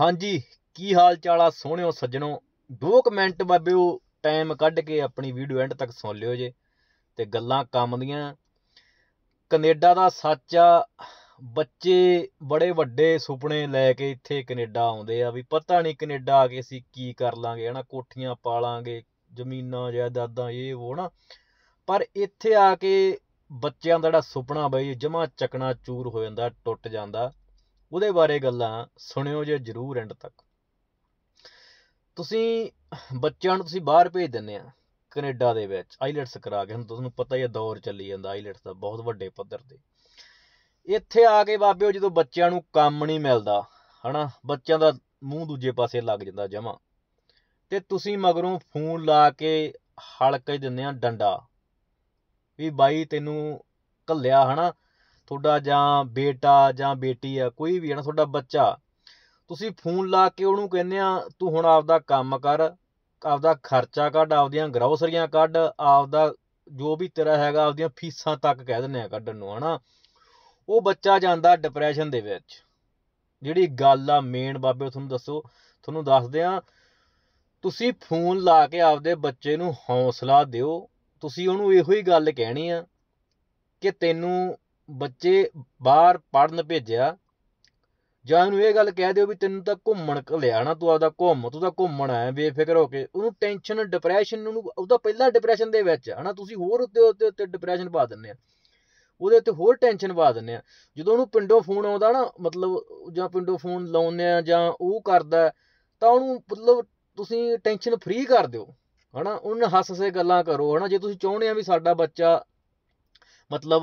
ਹਾਂਜੀ ਕੀ ਹਾਲ ਚਾਲ ਆ ਸੋਹਣਿਓ ਸੱਜਣੋ 2 ਮਿੰਟ ਬਾਬਿਓ ਟਾਈਮ ਕੱਢ ਕੇ ਆਪਣੀ ਵੀਡੀਓ ਐਂਡ ਤੱਕ ਸੁਣ ਲਿਓ ਜੇ ਤੇ ਗੱਲਾਂ ਕੰਮ ਦੀਆਂ ਕੈਨੇਡਾ ਦਾ ਸੱਚ ਆ ਬੱਚੇ ਬੜੇ ਵੱਡੇ ਸੁਪਨੇ ਲੈ ਕੇ ਇੱਥੇ ਕੈਨੇਡਾ ਆਉਂਦੇ ਆ ਵੀ ਪਤਾ ਨਹੀਂ ਕੈਨੇਡਾ ਆ ਕੇ ਅਸੀਂ ਕੀ ਕਰ ਲਾਂਗੇ ਹਨਾ ਕੋਠੀਆਂ ਪਾਲਾਂਗੇ ਜ਼ਮੀਨਾਂ ਜਾਇਦਾਦਾਂ ਇਹ ਉਹ ਨਾ ਪਰ ਇੱਥੇ ਆ ਕੇ ਬੱਚਿਆਂ ਦਾ ਜਿਹੜਾ ਸੁਪਨਾ ਬਈ ਜਮਾ ਚਕਣਾ ਚੂਰ ਹੋ ਜਾਂਦਾ ਟੁੱਟ ਜਾਂਦਾ ਉਹਦੇ ਬਾਰੇ ਗੱਲਾਂ ਸੁਣਿਓ ਜੇ ਜਰੂਰ ਐਂਡ ਤੱਕ ਤੁਸੀਂ ਬੱਚਿਆਂ ਨੂੰ ਤੁਸੀਂ ਬਾਹਰ ਭੇਜ ਦਿੰਦੇ ਆ ਕੈਨੇਡਾ ਦੇ ਵਿੱਚ ਆਈਲੈਟਸ ਕਰਾ ਕੇ ਹੁਣ ਤੁਹਾਨੂੰ ਪਤਾ ਹੀ ਹੈ ਦੌਰ ਚੱਲੀ ਜਾਂਦਾ ਆਈਲੈਟਸ ਦਾ ਬਹੁਤ ਵੱਡੇ ਪੱਧਰ ਤੇ ਇੱਥੇ ਆ ਕੇ ਬਾਬਿਓ ਜਦੋਂ ਬੱਚਿਆਂ ਨੂੰ ਕੰਮ ਨਹੀਂ ਮਿਲਦਾ ਹਨਾ ਬੱਚਿਆਂ ਦਾ ਮੂੰਹ ਦੂਜੇ ਪਾਸੇ ਲੱਗ ਜਾਂਦਾ ਜਮਾ ਤੇ ਤੁਸੀਂ ਮਗਰੋਂ ਫੋਨ ਲਾ ਕੇ ਹਲਕੇ ਦਿੰਦੇ ਆ ਡੰਡਾ ਵੀ ਬਾਈ ਤੈਨੂੰ ਕੱਲਿਆ ਹਨਾ ਤੁਹਾਡਾ ਜਾਂ ਬੇਟਾ ਜਾਂ ਬੇਟੀ ਆ ਕੋਈ ਵੀ ਹੈ ਨਾ ਤੁਹਾਡਾ ਬੱਚਾ ਤੁਸੀਂ ਫੋਨ ਲਾ ਕੇ ਉਹਨੂੰ ਕਹਿੰਦੇ ਆ ਤੂੰ ਹੁਣ ਆਪਦਾ ਕੰਮ ਕਰ ਆਪਦਾ ਖਰਚਾ ਕੱਢ ਆਪਦੀਆਂ ਗਰੋਸਰੀਆਂ ਕੱਢ ਆਪਦਾ ਜੋ ਵੀ ਤੇਰਾ ਹੈਗਾ ਆਪਦੀਆਂ ਫੀਸਾਂ ਤੱਕ ਕਹਿ ਦਿੰਦੇ ਆ ਕੱਢਣ ਨੂੰ ਹਨਾ ਉਹ ਬੱਚਾ ਜਾਂਦਾ ਡਿਪਰੈਸ਼ਨ ਦੇ ਵਿੱਚ ਜਿਹੜੀ ਗੱਲ ਆ ਮੇਨ ਬਾਬੇ ਤੁਹਾਨੂੰ ਦੱਸੋ ਤੁਹਾਨੂੰ ਦੱਸਦੇ ਆ ਤੁਸੀਂ ਫੋਨ ਲਾ ਕੇ ਆਪਦੇ ਬੱਚੇ ਨੂੰ ਹੌਸਲਾ ਦਿਓ ਤੁਸੀਂ ਉਹਨੂੰ ਇਹੋ ਹੀ ਗੱਲ ਕਹਿਣੀ ਆ ਕਿ ਤੈਨੂੰ ਬੱਚੇ ਬਾਹਰ ਪੜਨ ਭੇਜਿਆ ਜਾਂ ਉਹਨੂੰ ਇਹ ਗੱਲ ਕਹਿ ਦਿਓ ਵੀ ਤੈਨੂੰ ਤਾਂ ਘੁੰਮਣ ਲਿਆ ਨਾ ਤੂੰ ਆਪਦਾ ਘੁੰਮ ਤੂੰ ਤਾਂ ਘੁੰਮਣ ਆਇਆ ਬੇਫਿਕਰ ਹੋ ਕੇ ਉਹਨੂੰ ਟੈਨਸ਼ਨ ਡਿਪਰੈਸ਼ਨ ਨੂੰ ਉਹਦਾ ਪਹਿਲਾ ਡਿਪਰੈਸ਼ਨ ਦੇ ਵਿੱਚ ਹਨਾ ਤੁਸੀਂ ਹੋਰ ਉੱਤੇ ਉੱਤੇ ਡਿਪਰੈਸ਼ਨ ਪਾ ਦਿੰਦੇ ਆ ਉਹਦੇ ਉੱਤੇ ਹੋਰ ਟੈਨਸ਼ਨ ਪਾ ਦਿੰਦੇ ਆ ਜਦੋਂ ਉਹਨੂੰ ਪਿੰਡੋਂ ਫੋਨ ਆਉਂਦਾ ਨਾ ਮਤਲਬ ਜਾਂ ਪਿੰਡੋਂ ਫੋਨ ਲਾਉਂਦੇ ਆ ਜਾਂ ਉਹ ਕਰਦਾ ਤਾਂ ਉਹਨੂੰ ਮਤਲਬ ਤੁਸੀਂ ਟੈਨਸ਼ਨ ਫ੍ਰੀ ਕਰ ਦਿਓ ਹਨਾ ਉਹਨਾਂ ਹੱਸ ਸੇ ਗੱਲਾਂ ਕਰੋ ਹਨਾ ਜੇ ਤੁਸੀਂ ਚਾਹੁੰਦੇ ਆ ਵੀ ਸਾਡਾ ਬੱਚਾ ਮਤਲਬ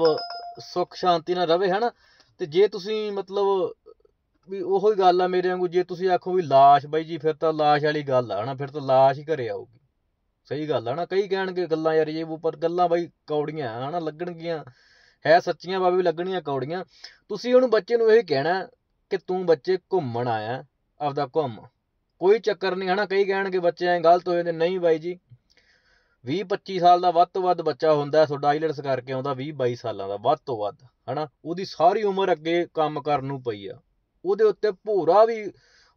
ਸੁੱਖ ਸ਼ਾਂਤੀ ਨਾਲ ਰਵੇ ਹਨ ਤੇ ਜੇ ਤੁਸੀਂ ਮਤਲਬ ਵੀ ਉਹੋ ਹੀ ਗੱਲ ਆ ਮੇਰੇ ਵਾਂਗੂ ਜੇ ਤੁਸੀਂ ਆਖੋ ਵੀ লাশ ਬਾਈ ਜੀ ਫਿਰ ਤਾਂ লাশ ਵਾਲੀ ਗੱਲ ਆ ਹਨਾ ਫਿਰ ਤਾਂ লাশ ਹੀ ਘਰੇ ਆਊਗੀ ਸਹੀ ਗੱਲ ਆ ਨਾ ਕਈ ਕਹਿਣਗੇ ਗੱਲਾਂ ਯਾਰ ਇਹ ਉੱਪਰ ਪਰ ਗੱਲਾਂ ਬਾਈ ਕੌੜੀਆਂ ਹਨਾ ਲੱਗਣਗੀਆਂ ਹੈ ਸੱਚੀਆਂ ਬਾਬੇ ਲੱਗਣੀਆਂ ਕੌੜੀਆਂ ਤੁਸੀਂ ਉਹਨੂੰ ਬੱਚੇ ਨੂੰ ਇਹ ਕਹਿਣਾ ਕਿ ਤੂੰ ਬੱਚੇ ਘੁੰਮਣ ਆਇਆ ਆਪਦਾ ਘੁੰਮ ਕੋਈ ਚੱਕਰ ਨਹੀਂ ਹਨਾ ਕਈ ਕਹਿਣਗੇ ਬੱਚੇ ਐ ਗਲਤ ਹੋਏ ਨੇ ਨਹੀਂ ਬਾਈ ਜੀ 20-25 ਸਾਲ ਦਾ ਵੱਧ ਤੋਂ ਵੱਧ ਬੱਚਾ ਹੁੰਦਾ ਤੁਹਾਡਾ ਆਈਲਟਸ ਕਰਕੇ ਆਉਂਦਾ 20-22 ਸਾਲਾਂ ਦਾ ਵੱਧ ਤੋਂ ਵੱਧ ਹਨਾ ਉਹਦੀ ਸਾਰੀ ਉਮਰ ਅੱਗੇ ਕੰਮ ਕਰਨ ਨੂੰ ਪਈ ਆ ਉਹਦੇ ਉੱਤੇ ਭੂਰਾ ਵੀ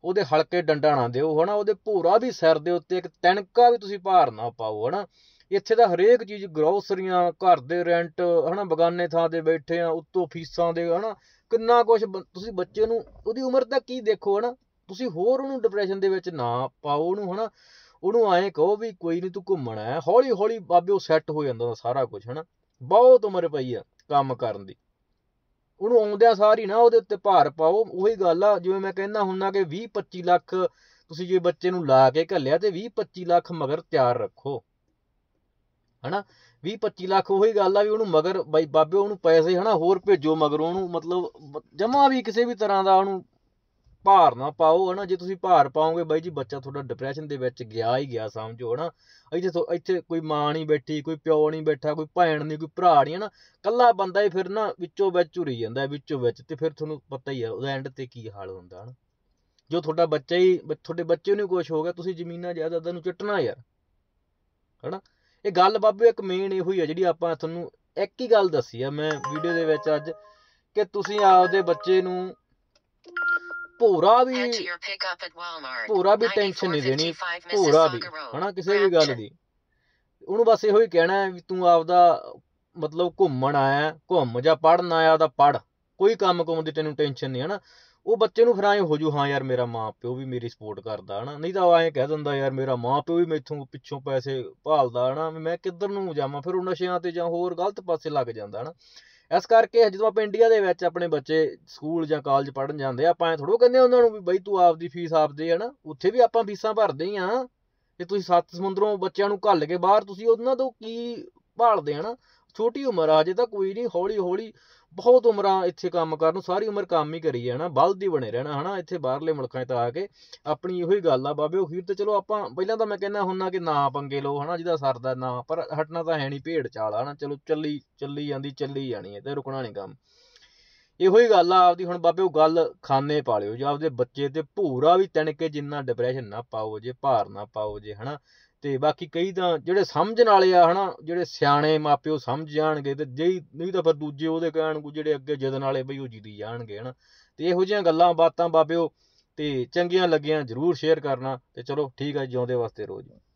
ਉਹਦੇ ਹਲਕੇ ਡੰਡਾ ਨਾ ਦਿਓ ਹਨਾ ਉਹਦੇ ਭੂਰਾ ਵੀ ਸਿਰ ਦੇ ਉੱਤੇ ਇੱਕ ਤਣਕਾ ਵੀ ਤੁਸੀਂ ਭਾਰ ਨਾ ਪਾਓ ਹਨਾ ਇੱਥੇ ਦਾ ਹਰੇਕ ਚੀਜ਼ ਗਰੋਸਰੀਆਂ ਘਰ ਦੇ ਰੈਂਟ ਹਨਾ ਬਗਾਨੇ ਥਾਂ ਤੇ ਬੈਠੇ ਆ ਉੱਤੋਂ ਫੀਸਾਂ ਦੇ ਹਨਾ ਕਿੰਨਾ ਕੁਝ ਤੁਸੀਂ ਬੱਚੇ ਨੂੰ ਉਹਦੀ ਉਮਰ ਤਾਂ ਕੀ ਦੇਖੋ ਹਨਾ ਤੁਸੀਂ ਹੋਰ ਉਹਨੂੰ ਡਿਪਰੈਸ਼ਨ ਦੇ ਵਿੱਚ ਨਾ ਪਾਓ ਉਹਨੂੰ ਹਨਾ ਉਹਨੂੰ ਐਂ ਕਹੋ ਵੀ ਕੋਈ ਨਹੀਂ ਤੂੰ ਘੁੰਮਣਾ ਹੈ ਹੌਲੀ ਹੌਲੀ ਬਾਬੇ ਉਹ ਸੈੱਟ ਹੋ ਜਾਂਦਾ ਸਾਰਾ ਕੁਝ ਹਨਾ ਬਹੁਤ ਉਮਰ ਪਈ ਆ ਕੰਮ ਕਰਨ ਦੀ ਉਹਨੂੰ ਆਉਂਦਿਆਂ ਸਾਰੀ ਨਾ ਉਹਦੇ ਉੱਤੇ ਭਾਰ ਪਾਓ ਉਹੀ ਗੱਲ ਆ ਜਿਵੇਂ ਮੈਂ ਕਹਿੰਦਾ ਹੁੰਨਾ ਕਿ 20 25 ਲੱਖ ਤੁਸੀਂ ਜੇ ਬੱਚੇ ਨੂੰ ਲਾ ਕੇ ਘੱਲਿਆ ਤੇ 20 25 ਲੱਖ ਮਗਰ ਤਿਆਰ ਰੱਖੋ ਹਨਾ 20 25 ਲੱਖ ਉਹੀ ਗੱਲ ਆ ਵੀ ਉਹਨੂੰ ਮਗਰ ਬਾਈ ਬਾਬੇ ਉਹਨੂੰ ਪੈਸੇ ਹਨਾ ਹੋਰ ਭੇਜੋ ਮਗਰ ਉਹਨੂੰ ਮਤਲਬ ਜਮਾ ਵੀ ਕਿਸੇ ਵੀ ਤਰ੍ਹਾਂ ਦਾ ਉਹਨੂੰ ਭਾਰ ਨਾ ਪਾਓ ਹਨਾ ਜੇ ਤੁਸੀਂ ਭਾਰ ਪਾਓਗੇ ਬਾਈ ਜੀ ਬੱਚਾ ਤੁਹਾਡਾ ਡਿਪਰੈਸ਼ਨ ਦੇ ਵਿੱਚ ਗਿਆ ਹੀ ਗਿਆ ਸਮਝੋ ਹਨਾ ਇੱਥੇ ਇੱਥੇ ਕੋਈ ਮਾਂ ਨਹੀਂ ਬੈਠੀ ਕੋਈ ਪਿਓ ਨਹੀਂ ਬੈਠਾ ਕੋਈ ਭੈਣ ਨਹੀਂ ਕੋਈ ਭਰਾ ਨਹੀਂ ਹਨਾ ਕੱਲਾ ਬੰਦਾ ਹੀ ਫਿਰ ਨਾ ਵਿੱਚੋਂ ਵਿੱਚ ਝੁਰੀ ਜਾਂਦਾ ਵਿੱਚੋਂ ਵਿੱਚ ਤੇ ਫਿਰ ਤੁਹਾਨੂੰ ਪਤਾ ਹੀ ਆ ਉਹਦਾ ਐਂਡ ਤੇ ਕੀ ਹਾਲ ਹੁੰਦਾ ਹਨਾ ਜੋ ਤੁਹਾਡਾ ਬੱਚਾ ਹੀ ਤੁਹਾਡੇ ਬੱਚੇ ਨੂੰ ਕੁਝ ਹੋ ਗਿਆ ਤੁਸੀਂ ਜ਼ਮੀਨਾਂ ਜਾਇਦਾਦਾਂ ਨੂੰ ਚਟਣਾ ਯਾਰ ਹਨਾ ਇਹ ਗੱਲ ਬਾਬੇ ਇੱਕ ਮੇਨ ਇਹੋ ਹੀ ਆ ਜਿਹੜੀ ਆਪਾਂ ਤੁਹਾਨੂੰ ਇੱਕ ਹੀ ਗੱਲ ਦੱਸੀ ਆ ਮੈਂ ਵੀਡੀਓ ਦੇ ਵਿੱਚ ਅੱਜ ਕਿ ਤੁਸੀਂ ਆਪਦੇ ਬੱਚੇ ਨੂੰ ਪੂਰਾ ਵੀ ਪੂਰਾ ਵੀ ਟੈਨਸ਼ਨ ਨਹੀਂ ਦੇਣੀ ਪੂਰਾ ਵੀ ਹਨਾ ਕਿਸੇ ਵੀ ਗੱਲ ਦੀ ਉਹਨੂੰ ਬਸ ਇਹੋ ਹੀ ਕਹਿਣਾ ਹੈ ਵੀ ਤੂੰ ਆਪਦਾ ਮਤਲਬ ਘੁੰਮਣ ਆਇਆ ਘੁੰਮ ਜਾ ਪੜਨ ਆਇਆ ਤਾਂ ਪੜ ਕੋਈ ਕੰਮ ਕੋਮ ਦੀ ਤੈਨੂੰ ਟੈਨਸ਼ਨ ਨਹੀਂ ਹਨਾ ਉਹ ਬੱਚੇ ਨੂੰ ਫਿਰ ਹੋ ਜੂ ਹਾਂ ਯਾਰ ਮੇਰਾ ਮਾਂ ਪਿਓ ਵੀ ਮੇਰੀ ਸਪੋਰਟ ਕਰਦਾ ਹਨਾ ਨਹੀਂ ਤਾਂ ਉਹ ਕਹਿ ਦਿੰਦਾ ਯਾਰ ਮੇਰਾ ਮਾਂ ਪਿਓ ਵੀ ਮੈਥੋਂ ਪਿੱਛੋਂ ਪੈਸੇ ਭਾਲਦਾ ਹਨਾ ਮੈਂ ਕਿੱਧਰ ਨੂੰ ਜਾਵਾਂ ਫਿਰ ਉਹ ਨਸ਼ਿਆਂ ਤੇ ਜਾਂ ਹੋਰ ਗਲਤ ਪਾਸੇ ਲੱਗ ਜਾਂਦਾ ਹਨਾ ਇਸ ਕਰਕੇ ਜਦੋਂ ਆਪਾਂ ਇੰਡੀਆ ਦੇ ਵਿੱਚ ਆਪਣੇ ਬੱਚੇ ਸਕੂਲ ਜਾਂ ਕਾਲਜ ਪੜ੍ਹਨ ਜਾਂਦੇ ਆ ਆਪਾਂ ਥੋੜੋ ਕਹਿੰਦੇ ਉਹਨਾਂ ਨੂੰ ਵੀ ਬਈ ਤੂੰ ਆਪਦੀ ਫੀਸ ਆਪਦੇ ਹਨਾ ਉੱਥੇ ਵੀ ਆਪਾਂ ਫੀਸਾਂ ਭਰਦੇ ਆ ਤੇ ਤੁਸੀਂ ਸੱਤ ਸਮੁੰਦਰੋਂ ਬੱਚਿਆਂ ਨੂੰ ਘੱਲ ਕੇ ਬਾਹਰ ਤੁਸੀਂ ਉਹਨਾਂ ਤੋਂ ਕੀ ਭਾਲਦੇ ਹਨਾ ਛੋਟੀ ਉਮਰ ਆ ਜੇ ਤਾਂ ਕੋਈ ਨਹੀਂ ਹੌਲੀ ਹੌਲੀ ਬਹੁਤ ਉਮਰਾਂ ਇੱਥੇ ਕੰਮ ਕਰਨ ਨੂੰ ਸਾਰੀ ਉਮਰ ਕੰਮ ਹੀ ਕਰੀ ਜਾਣਾ ਬਲਦ ਹੀ ਬਣੇ ਰਹਿਣਾ ਹਨਾ ਇੱਥੇ ਬਾਹਰਲੇ ਮੁਲਕਾਂ 'ਚ ਤਾਂ ਆ ਕੇ ਆਪਣੀ ਇਹੋ ਹੀ ਗੱਲ ਆ ਬਾਬੇ ਉਹ ਫਿਰ ਤੇ ਚਲੋ ਆਪਾਂ ਪਹਿਲਾਂ ਤਾਂ ਮੈਂ ਕਹਿੰਦਾ ਹੁੰਨਾ ਕਿ ਨਾ ਪੰਗੇ ਲੋ ਹਨਾ ਜਿਹਦਾ ਸਰਦਾ ਨਾ ਪਰ ਹਟਣਾ ਤਾਂ ਹੈ ਨਹੀਂ ਭੇਡ ਚਾਲ ਹਨਾ ਚਲੋ ਚੱਲੀ ਚੱਲੀ ਜਾਂਦੀ ਚੱਲੀ ਜਾਣੀ ਹੈ ਤੇ ਰੁਕਣਾ ਨਹੀਂ ਕੰਮ ਇਹੋ ਹੀ ਗੱਲ ਆ ਆਪਦੀ ਹੁਣ ਬਾਬੇ ਉਹ ਗੱਲ ਖਾਨੇ ਪਾ ਲਿਓ ਜੇ ਆਪਦੇ ਬੱਚੇ ਤੇ ਭੂਰਾ ਵੀ ਤਣਕੇ ਜਿੰਨਾ ਡਿਪਰੈਸ਼ਨ ਨਾ ਪਾਓ ਜੇ ਭਾਰ ਨਾ ਪਾਓ ਜੇ ਹਨਾ ਤੇ ਬਾਕੀ ਕਈ ਤਾਂ ਜਿਹੜੇ ਸਮਝਣ ਵਾਲੇ ਆ ਹਨਾ ਜਿਹੜੇ ਸਿਆਣੇ ਮਾਪਿਓ ਸਮਝ ਜਾਣਗੇ ਤੇ ਜੇ ਨਹੀਂ ਤਾਂ ਫਿਰ ਦੂਜੇ ਉਹਦੇ ਕਹਿਣ ਕੋ ਜਿਹੜੇ ਅੱਗੇ ਜਦਨ ਵਾਲੇ ਬਈ ਉਹ ਜੀਦੀ ਜਾਣਗੇ ਹਨਾ ਤੇ ਇਹੋ ਜਿਹੀਆਂ ਗੱਲਾਂ ਬਾਤਾਂ ਬਾਬਿਓ ਤੇ ਚੰਗੀਆਂ ਲੱਗੀਆਂ ਜਰੂਰ ਸ਼ੇਅਰ ਕਰਨਾ ਤੇ ਚਲੋ ਠੀਕ ਆ ਜਿਉਂਦੇ ਵਾਸਤੇ ਰੋਜ਼